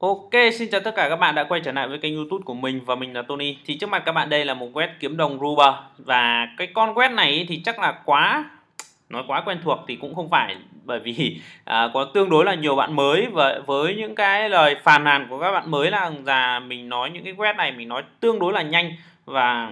Ok, xin chào tất cả các bạn đã quay trở lại với kênh youtube của mình và mình là Tony Thì trước mặt các bạn đây là một web kiếm đồng Ruber Và cái con web này thì chắc là quá Nói quá quen thuộc thì cũng không phải Bởi vì à, có tương đối là nhiều bạn mới Và với những cái lời phàn nàn của các bạn mới là là Mình nói những cái web này mình nói tương đối là nhanh Và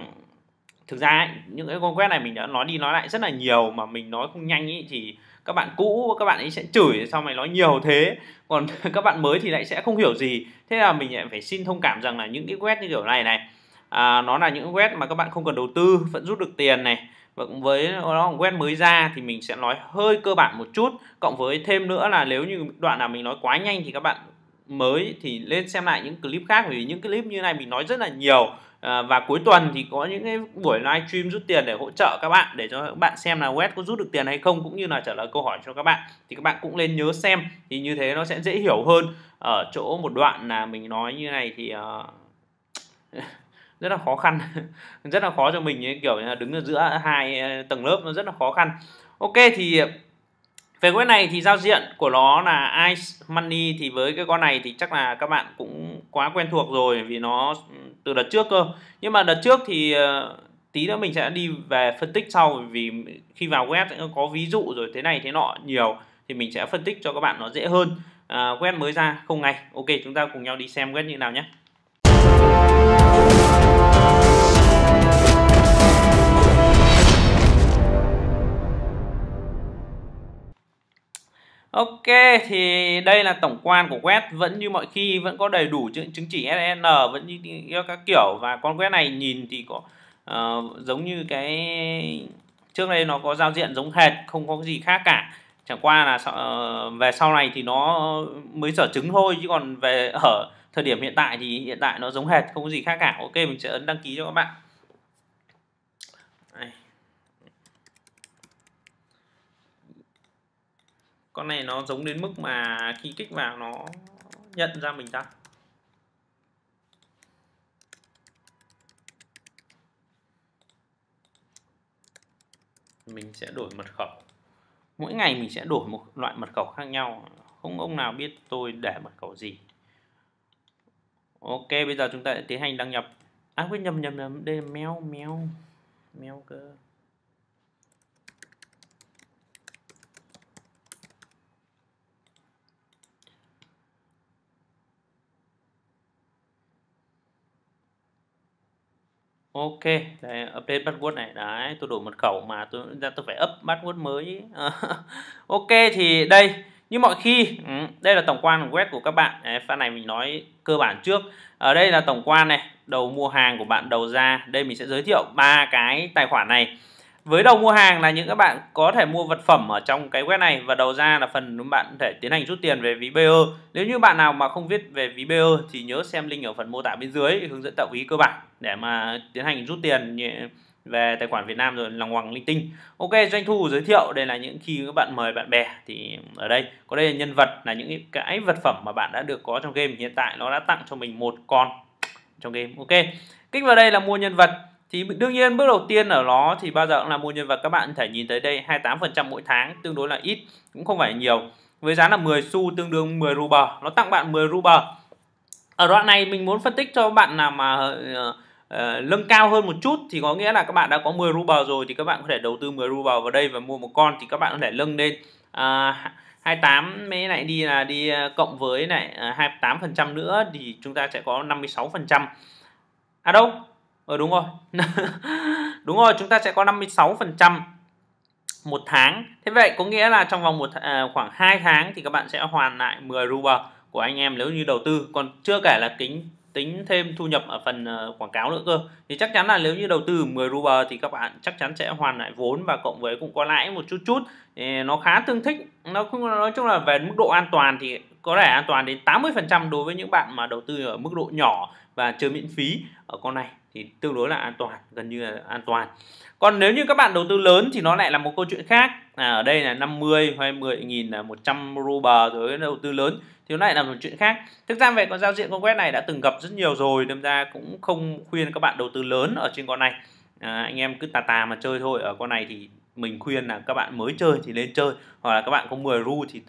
thực ra ấy, những cái con web này mình đã nói đi nói lại rất là nhiều Mà mình nói không nhanh ý thì các bạn cũ các bạn ấy sẽ chửi sao mày nói nhiều thế còn các bạn mới thì lại sẽ không hiểu gì thế là mình lại phải xin thông cảm rằng là những cái web như kiểu này này à, nó là những web mà các bạn không cần đầu tư vẫn rút được tiền này và cũng với nó web mới ra thì mình sẽ nói hơi cơ bản một chút cộng với thêm nữa là nếu như đoạn nào mình nói quá nhanh thì các bạn mới thì lên xem lại những clip khác vì những clip như này mình nói rất là nhiều Ờ, và cuối tuần thì có những cái buổi live stream rút tiền để hỗ trợ các bạn để cho các bạn xem là web có rút được tiền hay không cũng như là trả lời câu hỏi cho các bạn thì các bạn cũng nên nhớ xem thì như thế nó sẽ dễ hiểu hơn ở chỗ một đoạn là mình nói như này thì ờ, rất là khó khăn rất là khó cho mình ấy, kiểu là đứng ở giữa hai ờ, tầng lớp nó rất là khó khăn ok thì về web này thì giao diện của nó là Ice Money thì với cái con này thì chắc là các bạn cũng quá quen thuộc rồi vì nó ừ, từ đợt trước cơ nhưng mà đợt trước thì ờ, tí nữa mình sẽ đi về phân tích sau vì khi vào web có ví dụ rồi thế này thế nọ nhiều thì mình sẽ phân tích cho các bạn nó dễ hơn à, web mới ra không ngày ok chúng ta cùng nhau đi xem web như nào nhé Ok thì đây là tổng quan của web vẫn như mọi khi vẫn có đầy đủ chứng, chứng chỉ SN vẫn như, các kiểu và con web này nhìn thì có uh, giống như cái trước đây nó có giao diện giống hệt không có gì khác cả chẳng qua là uh, về sau này thì nó mới sở chứng thôi chứ còn về ở thời điểm hiện tại thì hiện tại nó giống hệt không có gì khác cả ok mình sẽ ấn đăng ký cho các bạn con này nó giống đến mức mà khi kích vào nó nhận ra mình ta mình sẽ đổi mật khẩu mỗi ngày mình sẽ đổi một loại mật khẩu khác nhau không ông nào biết tôi để mật khẩu gì ok bây giờ chúng ta sẽ tiến hành đăng nhập à quên nhầm nhầm nhầm đây là mèo mèo mèo cơ Ok, đấy, update password này đấy, tôi đổi mật khẩu mà tôi ra tôi phải up password mới. ok thì đây, như mọi khi, ừ, đây là tổng quan web của các bạn. pha này mình nói cơ bản trước. Ở đây là tổng quan này, đầu mua hàng của bạn đầu ra. Đây mình sẽ giới thiệu ba cái tài khoản này với đầu mua hàng là những các bạn có thể mua vật phẩm ở trong cái web này và đầu ra là phần bạn có thể tiến hành rút tiền về ví BE nếu như bạn nào mà không viết về ví BE thì nhớ xem link ở phần mô tả bên dưới hướng dẫn tạo ví cơ bản để mà tiến hành rút tiền về tài khoản Việt Nam rồi lòng hoàng linh tinh ok doanh thu giới thiệu đây là những khi các bạn mời bạn bè thì ở đây có đây là nhân vật là những cái vật phẩm mà bạn đã được có trong game hiện tại nó đã tặng cho mình một con trong game ok kích vào đây là mua nhân vật thì đương nhiên bước đầu tiên ở nó thì bao giờ cũng là mua nhân vật các bạn thể nhìn thấy đây 28% mỗi tháng tương đối là ít cũng không phải nhiều với giá là 10 xu tương đương 10 ruble nó tặng bạn 10 ruble ở đoạn này mình muốn phân tích cho bạn nào mà uh, ờ, ờ, lưng cao hơn một chút thì có nghĩa là các bạn đã có 10 ruble rồi thì các bạn có thể đầu tư 10 ruble vào đây và mua một con thì các bạn có thể lưng lên uh, 28 mấy lại đi là đi uh, cộng với này uh, à, 28% nữa thì chúng ta sẽ có 56% à đâu Ờ đúng rồi. đúng rồi, chúng ta sẽ có 56% một tháng. Thế vậy có nghĩa là trong vòng một à, khoảng 2 tháng thì các bạn sẽ hoàn lại 10 ruble của anh em nếu như đầu tư. Còn chưa kể là kính tính thêm thu nhập ở phần ờ, quảng cáo nữa cơ thì chắc chắn là nếu như đầu tư 10 ruble thì các bạn chắc chắn sẽ hoàn lại vốn và cộng với cũng có lãi một chút chút thì nó khá tương thích nó cũng nói chung là về mức độ an toàn thì có thể an toàn đến 80 phần trăm đối với những bạn mà đầu tư ở mức độ nhỏ và chơi miễn phí ở con này thì tương đối là an toàn gần như là an toàn còn nếu như các bạn đầu tư lớn thì nó lại là một câu chuyện khác à, ở đây là 50 hay 10 nghìn là 100 ruble rồi đầu tư lớn thì nó lại là một chuyện khác thực ra về con giao diện con quét này đã từng gặp rất nhiều rồi nên ra cũng không khuyên các bạn đầu tư lớn ở trên con này à, anh em cứ tà tà mà chơi thôi ở con này thì mình khuyên là các bạn mới chơi thì nên chơi hoặc là các bạn có 10 ru thì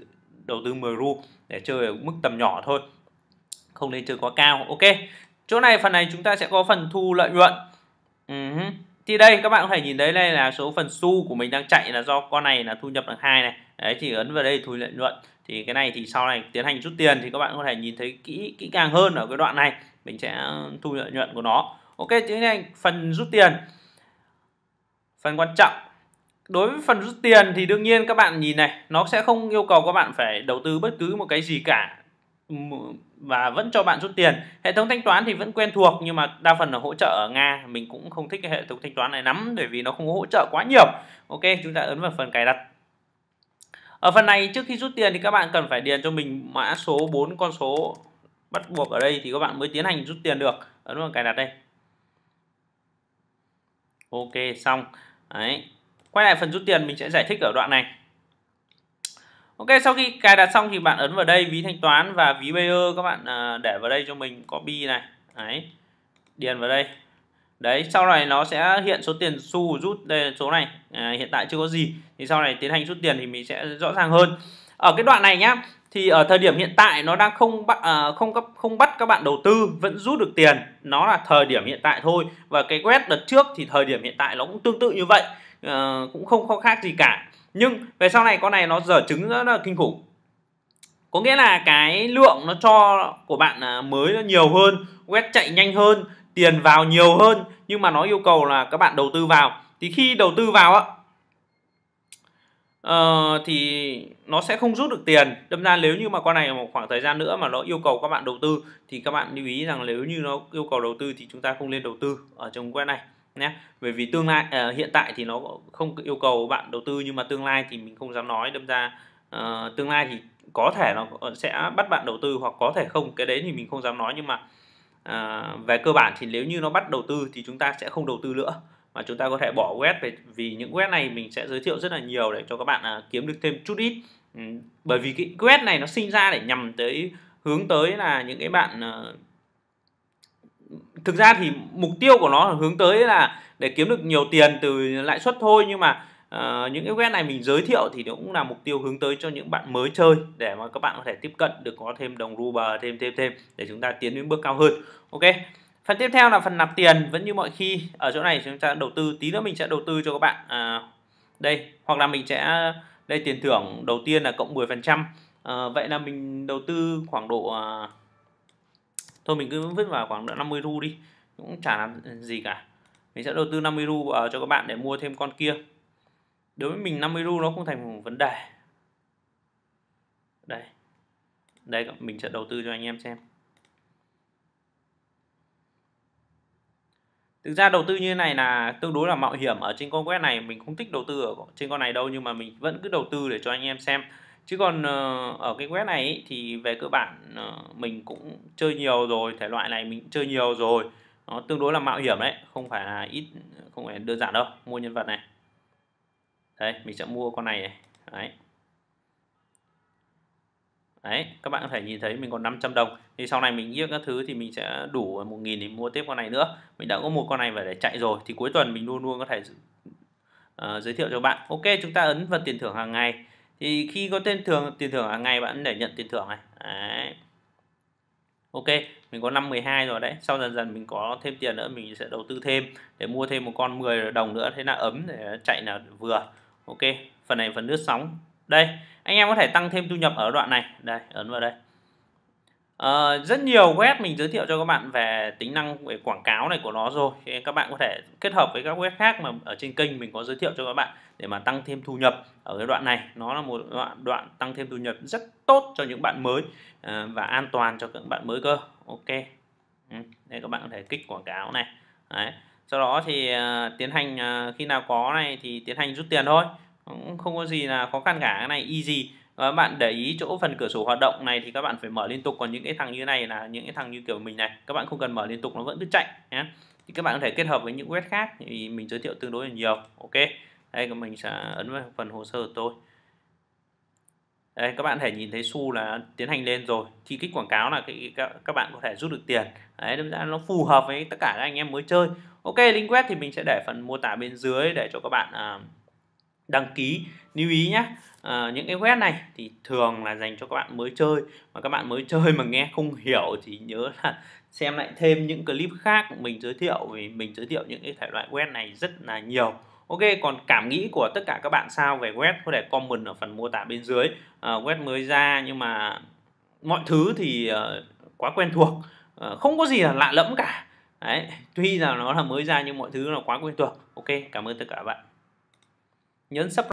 đầu tư 10 ru để chơi ở mức tầm nhỏ thôi không nên chơi quá cao ok chỗ này phần này chúng ta sẽ có phần thu lợi nhuận uh-huh. thì đây các bạn có thể nhìn thấy đây là số phần xu của mình đang chạy là do con này là thu nhập bằng hai này đấy thì ấn vào đây thu lợi nhuận thì cái này thì sau này tiến hành rút tiền thì các bạn có thể nhìn thấy kỹ kỹ càng hơn ở cái đoạn này mình sẽ ờ, thu lợi nhuận của nó ok thế này phần rút tiền phần quan trọng đối với phần rút tiền thì đương nhiên các bạn nhìn này nó sẽ không yêu cầu các bạn phải đầu tư bất cứ một cái gì cả và vẫn cho bạn rút tiền hệ thống thanh toán thì vẫn quen thuộc nhưng mà đa phần là hỗ trợ ở nga mình cũng không thích cái hệ thống thanh toán này lắm bởi vì nó không hỗ trợ quá nhiều ok chúng ta ấn vào phần cài đặt ở phần này trước khi rút tiền thì các bạn cần phải điền cho mình mã số 4 con số bắt buộc ở đây thì các bạn mới tiến hành rút tiền được ấn vào cài đặt đây ok xong đấy quay lại phần rút tiền mình sẽ giải thích ở đoạn này Ok sau khi cài đặt xong thì bạn ấn vào đây ví thanh toán và ví Payer các bạn à, để vào đây cho mình copy này đấy điền vào đây đấy sau này nó sẽ hiện số tiền xu rút đây là số này à, hiện tại chưa có gì thì sau này tiến hành rút tiền thì mình sẽ rõ ràng hơn ở cái đoạn này nhá thì ở thời điểm hiện tại nó đang không bắt à, không cấp không bắt các bạn đầu tư vẫn rút được tiền nó là thời điểm hiện tại thôi và cái quét đợt trước thì thời điểm hiện tại nó cũng tương tự như vậy à, cũng không khó khác gì cả nhưng về sau này con này nó dở trứng rất là kinh khủng có nghĩa là cái lượng nó cho của bạn à, mới nó nhiều hơn web chạy nhanh hơn tiền vào nhiều hơn nhưng mà nó yêu cầu là các bạn đầu tư vào thì khi đầu tư vào á uh, thì nó sẽ không rút được tiền đâm ra nếu như mà con này một khoảng thời gian nữa mà nó yêu cầu các bạn đầu tư thì các bạn lưu ý rằng nếu như nó yêu cầu đầu tư thì chúng ta không nên đầu tư ở trong web này nhé bởi vì tương lai à, hiện tại thì nó không yêu cầu bạn đầu tư nhưng mà tương lai thì mình không dám nói đâm ra à, tương lai thì có thể nó sẽ bắt bạn đầu tư hoặc có thể không cái đấy thì mình không dám nói nhưng mà à, về cơ bản thì nếu như nó bắt đầu tư thì chúng ta sẽ không đầu tư nữa mà chúng ta có thể bỏ web về vì những web này mình sẽ giới thiệu rất là nhiều để cho các bạn à, kiếm được thêm chút ít ừ, bởi vì cái web này nó sinh ra để nhằm tới hướng tới là những cái bạn à, thực ra thì mục tiêu của nó hướng tới là để kiếm được nhiều tiền từ lãi suất thôi nhưng mà uh, những cái web này mình giới thiệu thì cũng là mục tiêu hướng tới cho những bạn mới chơi để mà các bạn có thể tiếp cận được có thêm đồng ruble thêm thêm thêm để chúng ta tiến đến bước cao hơn ok phần tiếp theo là phần nạp tiền vẫn như mọi khi ở chỗ này chúng ta đầu tư tí nữa mình sẽ đầu tư cho các bạn à, đây hoặc là mình sẽ đây tiền thưởng đầu tiên là cộng 10 phần trăm à, vậy là mình đầu tư khoảng độ à, thôi mình cứ vứt vào khoảng 50 ru đi cũng chả làm gì cả mình sẽ đầu tư 50 ru vào cho các bạn để mua thêm con kia đối với mình 50 ru nó không thành một vấn đề đây đây mình sẽ đầu tư cho anh em xem thực ra đầu tư như thế này là tương đối là mạo hiểm ở trên con quét này mình không thích đầu tư ở trên con này đâu nhưng mà mình vẫn cứ đầu tư để cho anh em xem chứ còn ờ, ở cái web này ý, thì về cơ bản ờ, mình cũng chơi nhiều rồi thể loại này mình chơi nhiều rồi nó tương đối là mạo hiểm đấy không phải là ít không phải đơn giản đâu mua nhân vật này đấy mình sẽ mua con này này đấy đấy các bạn có thể nhìn thấy mình còn 500 đồng thì sau này mình giết các thứ thì mình sẽ đủ 1.000 để mua tiếp con này nữa mình đã có một con này về để chạy rồi thì cuối tuần mình luôn luôn có thể uh, giới thiệu cho bạn ok chúng ta ấn vào tiền thưởng hàng ngày thì khi có tên thường tiền thưởng hàng ngày bạn để nhận tiền thưởng này đấy. ok mình có 5 12 rồi đấy sau dần dần mình có thêm tiền nữa mình sẽ đầu tư thêm để mua thêm một con 10 đồng nữa thế là ấm để chạy là vừa ok phần này phần nước sóng đây anh em có thể tăng thêm thu nhập ở đoạn này đây ấn vào đây Ờ, rất nhiều web mình giới thiệu cho các bạn về tính năng về quảng cáo này của nó rồi các bạn có thể kết hợp với các web khác mà ở trên kênh mình có giới thiệu cho các bạn để mà tăng thêm thu nhập ở cái đoạn này nó là một đoạn, đoạn tăng thêm thu nhập rất tốt cho những bạn mới ờ, và an toàn cho các bạn mới cơ ok ừ, đây các bạn có thể kích quảng cáo này Đấy. sau đó thì uh, tiến hành uh, khi nào có này thì tiến hành rút tiền thôi không có gì là khó khăn cả cái này easy các ờ, bạn để ý chỗ phần cửa sổ hoạt động này thì các bạn phải mở liên tục còn những cái thằng như này là những cái thằng như kiểu mình này các bạn không cần mở liên tục nó vẫn cứ chạy nhé thì các bạn có thể kết hợp với những web khác thì mình giới thiệu tương đối là nhiều ok đây mình sẽ ấn vào phần hồ sơ của tôi đây các bạn thể nhìn thấy xu là tiến hành lên rồi thì kích quảng cáo là cái, các, các bạn có thể rút được tiền đấy đâm ra nó phù hợp với tất cả các anh em mới chơi ok link web thì mình sẽ để phần mô tả bên dưới để cho các bạn uh, đăng ký lưu ý nhé à, ờ, những cái web này thì thường là dành cho các bạn mới chơi mà các bạn mới chơi mà nghe không hiểu thì nhớ là xem lại thêm những clip khác mình giới thiệu vì mình giới thiệu những cái thể loại web này rất là nhiều Ok, còn cảm nghĩ của tất cả các bạn sao về web có thể comment ở phần mô tả bên dưới. À, web mới ra nhưng mà mọi thứ thì uh, quá quen thuộc, uh, không có gì là lạ lẫm cả. Đấy, tuy là nó là mới ra nhưng mọi thứ là quá quen thuộc. Ok, cảm ơn tất cả các bạn. Yun sa